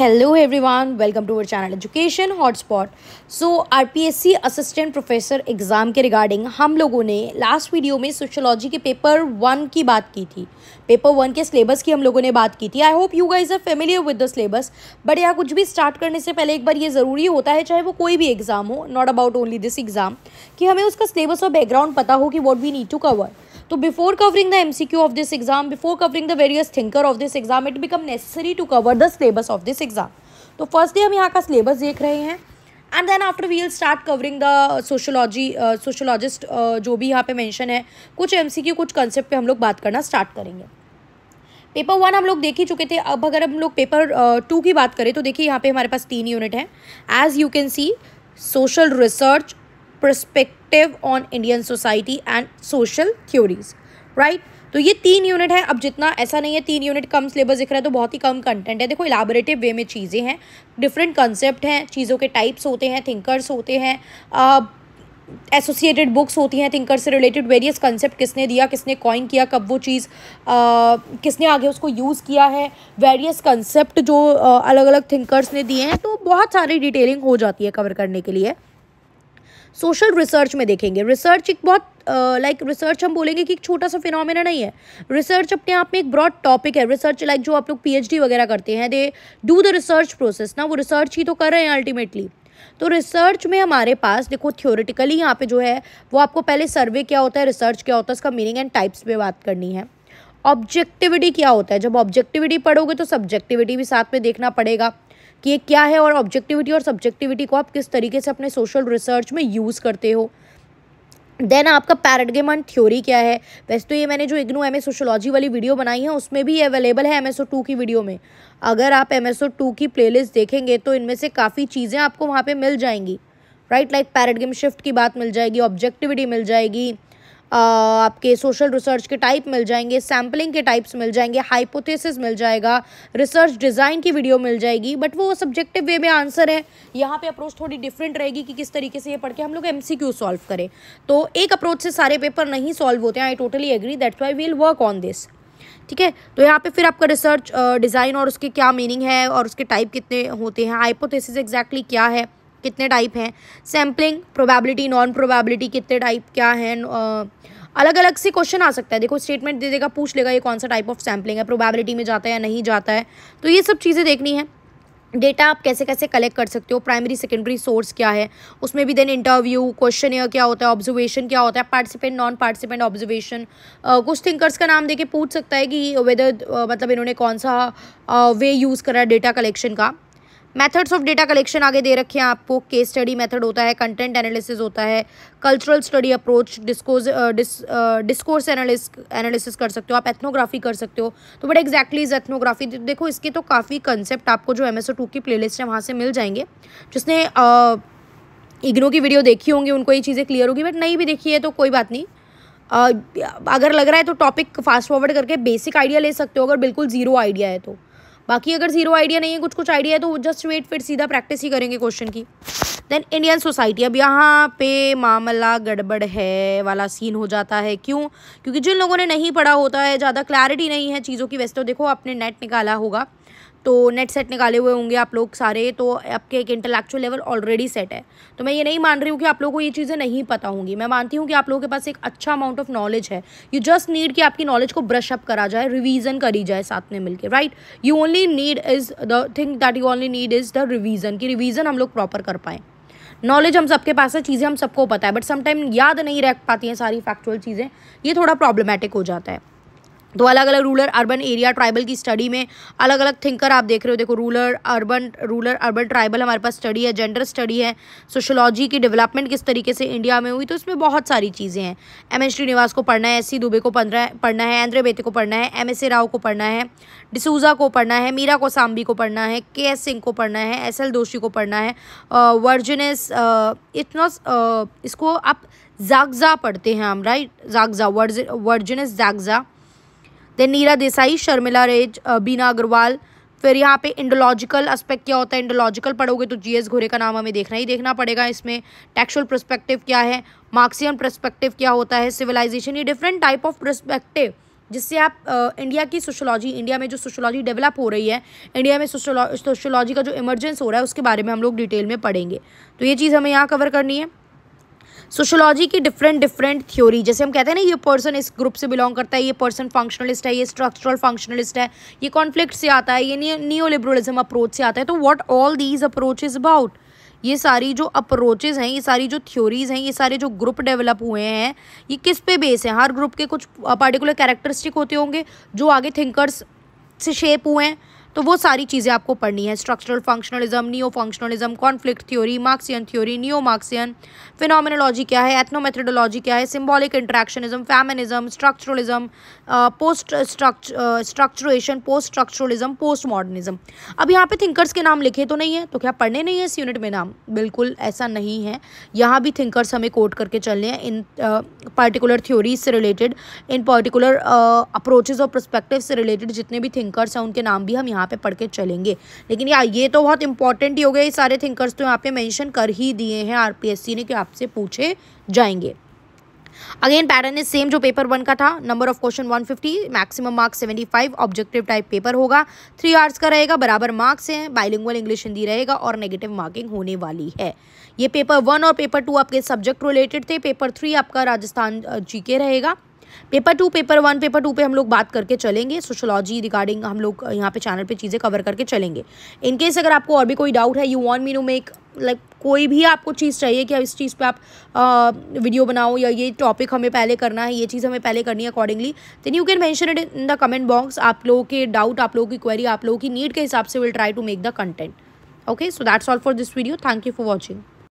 hello everyone welcome to our channel education hotspot so RPSC assistant professor exam के regarding हम लोगों ने last video में sociology के पेपर वन की बात की थी पेपर वन के सिलेबस की हम लोगों ने बात की थी I hope you guys are familiar with the syllabus but यहाँ कुछ भी स्टार्ट करने से पहले एक बार ये ज़रूरी होता है चाहे वो कोई भी एग्ज़ाम हो not about only this exam कि हमें उसका सिलेबस और बैकग्राउंड पता हो कि what we need to cover तो before M C Q of this exam before covering the various thinker of this exam it become necessary to cover the syllabus of this exam तो first day हम यहाँ का syllabus देख रहे हैं and then after we'll start covering the sociology sociologist जो भी यहाँ पे मैंशन है कुछ एम सी क्यू कुछ कंसेप्ट हम लोग बात करना स्टार्ट करेंगे पेपर वन हम लोग देख ही चुके थे अब अगर हम लोग पेपर टू की बात करें तो देखिए यहाँ पे हमारे पास तीन यूनिट हैं as you can see social research perspective perspective on Indian society and social theories right तो ये तीन यूनिट है अब जितना ऐसा नहीं है तीन यूनिट कम सिलेबस दिख रहा है तो बहुत ही कम कंटेंट है देखो इलाबोरेटिव वे में चीज़ें हैं डिफरेंट कंसेप्ट हैं चीज़ों के टाइप्स होते हैं थिंकर्स होते हैं एसोसिएटेड uh, बुक्स होती हैं थिंकर से रिलेटेड वेरियस कंसेप्ट किसने दिया किसने कॉइन किया कब वो चीज़ uh, किसने आगे उसको यूज़ किया है वेरियस कंसेप्ट जो आ, अलग अलग थिंकर्स ने दिए हैं तो बहुत सारी डिटेलिंग हो जाती है कवर करने के लिए सोशल रिसर्च में देखेंगे रिसर्च एक बहुत लाइक uh, रिसर्च like, हम बोलेंगे कि एक छोटा सा फिनोमेना नहीं है रिसर्च अपने आप में एक ब्रॉड टॉपिक है रिसर्च लाइक like, जो आप लोग पीएचडी वगैरह करते हैं they do the research process ना वो रिसर्च ही तो कर रहे हैं अल्टीमेटली तो रिसर्च में हमारे पास देखो थियोरिटिकली यहाँ पे जो है वो आपको पहले सर्वे क्या होता है रिसर्च क्या होता है उसका मीनिंग एंड टाइप्स पे बात करनी है ऑब्जेक्टिविटी क्या होता है जब ऑब्जेक्टिविटी पढ़ोगे तो सब्जेक्टिविटी भी साथ में देखना पड़ेगा कि ये क्या है और ऑब्जेक्टिविटी और सब्जेक्टिविटी को आप किस तरीके से अपने सोशल रिसर्च में यूज़ करते हो देन आपका पैराडगम ऑन थ्योरी क्या है वैसे तो ये मैंने जो इग्नू एम सोशोलॉजी वाली वीडियो बनाई है उसमें भी अवेलेबल है एम एस टू की वीडियो में अगर आप एम एस टू की प्लेलिस्ट देखेंगे तो इनमें से काफ़ी चीज़ें आपको वहाँ पे मिल जाएंगी राइट लाइक पैराडगम शिफ्ट की बात मिल जाएगी ऑब्जेक्टिविटी मिल जाएगी आपके सोशल रिसर्च के टाइप मिल जाएंगे सैम्पलिंग के टाइप्स मिल जाएंगे हाइपोथेसिस मिल जाएगा रिसर्च डिज़ाइन की वीडियो मिल जाएगी बट वो सब्जेक्टिव वे में आंसर है यहाँ पे अप्रोच थोड़ी डिफरेंट रहेगी कि किस तरीके से ये पढ़ के हम लोग एम सी क्यू सॉल्व करें तो एक अप्रोच से सारे पेपर नहीं सॉल्व होते हैं I totally agree that's why we'll work on this ठीक है तो यहाँ पे फिर आपका रिसर्च डिज़ाइन और उसके क्या मीनिंग है और उसके टाइप कितने होते हैं हाइपोथेसिस एग्जैक्टली क्या है कितने टाइप हैं सैम्पलिंग प्रोबेबिलिटी नॉन प्रोबेबिलिटी कितने टाइप क्या हैं अलग अलग से क्वेश्चन आ सकता है देखो स्टेटमेंट दे देगा पूछ लेगा ये कौन सा टाइप ऑफ सैम्पलिंग है प्रोबेबिलिटी में जाता है या नहीं जाता है तो ये सब चीज़ें देखनी है डेटा आप कैसे कैसे कलेक्ट कर सकते हो प्राइमरी सेकेंडरी सोर्स क्या है उसमें भी देन इंटरव्यू क्वेश्चन ईयर क्या होता है ऑब्जर्वेशन क्या होता है पार्टिसिपेंट नॉन पार्टिसिपेंट ऑब्जर्वेशन कुछ थिंकर्स का नाम देके पूछ सकता है कि वेदर uh, मतलब इन्होंने कौन सा वे यूज़ करा डेटा कलेक्शन का मेथड्स ऑफ डेटा कलेक्शन आगे दे रखे हैं आपको केस स्टडी मेथड होता है कंटेंट एनालिसिस होता है cultural study approach discourse discourse analysis analysis कर सकते हो आप एथनोग्राफी कर सकते हो तो बट एग्जैक्टली इज एथनोग्राफी देखो इसके तो काफ़ी कंसेप्ट आपको जो एम एस टू की लिस्ट है वहाँ से मिल जाएंगे जिसने इग्नो uh, की वीडियो देखी होंगी उनको ये चीज़ें क्लियर होगी बट नहीं भी देखी है तो कोई बात नहीं uh, अगर लग रहा है तो टॉपिक फास्ट फॉरवर्ड करके बेसिक आइडिया ले सकते हो अगर बिल्कुल ज़ीरो आइडिया है तो बाकी अगर जीरो आइडिया नहीं है कुछ कुछ आइडिया है तो वो जस्ट वेट फिर सीधा प्रैक्टिस ही करेंगे क्वेश्चन की देन इंडियन सोसाइटी अब यहाँ पे मामला गड़बड़ है वाला सीन हो जाता है क्यों क्योंकि जिन लोगों ने नहीं पढ़ा होता है ज़्यादा क्लैरिटी नहीं है चीज़ों की वैसे तो देखो आपने नेट निकाला होगा तो नेट सेट निकाले हुए होंगे आप लोग सारे तो आपके एक इंटेलेक्चुअल लेवल ऑलरेडी सेट है तो मैं ये नहीं मान रही हूँ कि आप लोगों को ये चीज़ें नहीं पता होंगी मैं मानती हूँ कि आप लोगों के पास एक अच्छा अमाउंट ऑफ नॉलेज है यू जस्ट नीड कि आपकी नॉलेज को ब्रश अप करा जाए रिवीजन करी जाए साथ में मिलकर right you only need is the thing that you only need is the revision कि रिवीजन हम लोग प्रॉपर कर पाएँ नॉलेज हम सबके पास है चीज़ें हम सबको पता है बट समटाइम याद नहीं रख पाती हैं सारी फैक्चुअल चीज़ें ये थोड़ा प्रॉब्लमेटिक हो जाता है तो अलग अलग रूलर अर्बन एरिया ट्राइबल की स्टडी में अलग अलग थिंकर आप देख रहे हो देखो rural urban rural urban tribal हमारे पास स्टडी है जेंडर स्टडी है सोशोलॉजी की डेवलपमेंट किस तरीके से इंडिया में हुई तो इसमें बहुत सारी चीज़ें हैं एम एस श्रीनिवास को पढ़ना है एस सी दुबे को पंद्रह पढ़ना है आंद्रे बेते को पढ़ना है एम एस ए राव को पढ़ना है डिसूजा को पढ़ना है मीरा कोसाम्बी को पढ़ना है के एस सिंह को पढ़ना है एस एल दोषी को पढ़ना है वर्जिनस इतना इसको आप जागजा पढ़ते हैं हम राइट जागजा वर्जनस वर्जिनस जागजा देन नीरा देसाई शर्मिला रेज बीना अग्रवाल फिर यहाँ पे इंडोलॉजिकल एस्पेक्ट क्या होता है इंडोलॉजिकल पढ़ोगे तो जीएस घोरे का नाम हमें देखना ही देखना पड़ेगा इसमें टेक्सुअल प्रस्पेक्टिव क्या है मार्क्सियन प्रस्पेक्टिव क्या होता है सिविलाइजेशन ये डिफरेंट टाइप ऑफ प्रस्पेक्टिव जिससे आप आ, uh, इंडिया की सोशोलॉजी इंडिया में जो सोशोलॉजी डेवलप हो रही है इंडिया में सोशोलॉजी का जो इमरजेंस हो रहा है उसके बारे में हम लोग डिटेल में पढ़ेंगे तो ये चीज़ हमें यहाँ कवर करनी है सोशोलॉजी की डिफरेंट डिफरेंट थ्योरी जैसे हम कहते हैं ना ये पर्सन इस ग्रुप से बिलोंग करता है ये पर्सन फंक्शनलिस्ट है ये स्ट्रक्चरल फंक्शनलिस्ट है ये कॉन्फ्लिक्ट से आता है ये नियो लिबरलिज्म अप्रोच से आता है तो what all these approach is about ये सारी जो अप्रोचेज़ हैं ये सारी जो थ्योरीज़ हैं ये सारे जो ग्रुप डेवलप हुए हैं ये किस पे बेस हैं हर ग्रुप के कुछ पार्टिकुलर कैरेक्टरिस्टिक होते होंगे जो आगे थिंकर्स से शेप हुए हैं तो वो सारी चीज़ें आपको पढ़नी है structural functionalism neo functionalism conflict theory Marxian theory neo Marxian phenomenology क्या है एथनोमेथडोलॉजी क्या है symbolic interactionism feminism structuralism post structuration post structuralism post modernism अब यहाँ पे थिंकर्स के नाम लिखे तो नहीं है तो क्या पढ़ने नहीं है इस यूनिट में नाम बिल्कुल ऐसा नहीं है यहाँ भी थिंकर्स हमें कोट करके चलने हैं इन पर्टिकुलर थ्योरीज से रिलेटेड इन पर्टिकुलर अप्रोचेज और प्रस्पेक्टिव से रिलेटेड जितने भी थिंकर्स हैं उनके नाम भी हम यहाँ यहाँ पे पढ़ के चलेंगे लेकिन यार ये तो बहुत इंपॉर्टेंट ही हो गया ये सारे थिंकर्स तो यहाँ पे मेंशन कर ही दिए हैं आरपीएससी ने कि आपसे पूछे जाएंगे अगेन पैटर्न इज सेम जो पेपर वन का था number of question 150 maximum marks 75 objective type paper होगा थ्री आवर्स का रहेगा बराबर मार्क्स हैं बाइलिंगुअल इंग्लिश हिंदी रहेगा और नेगेटिव मार्किंग होने वाली है ये पेपर वन और पेपर टू आपके सब्जेक्ट रिलेटेड थे पेपर थ्री आपका राजस्थान जीके रहेगा paper two paper one paper two पे हम लोग बात करके चलेंगे सोशोलॉजी रिगार्डिंग हम लोग यहाँ पे चैनल पे चीज़ें कवर करके चलेंगे इनकेस अगर आपको और भी कोई डाउट है you want me no make like कोई भी आपको चीज़ चाहिए कि इस चीज़ पे आप आ, वीडियो बनाओ या ये टॉपिक हमें पहले करना है ये चीज़ हमें पहले करनी है accordingly then you can mention it in the comment box आप लोगों के डाउट आप लोगों की क्वेरी आप लोगों की नीड के हिसाब से will try to make the content okay so that's all for this video thank you for watching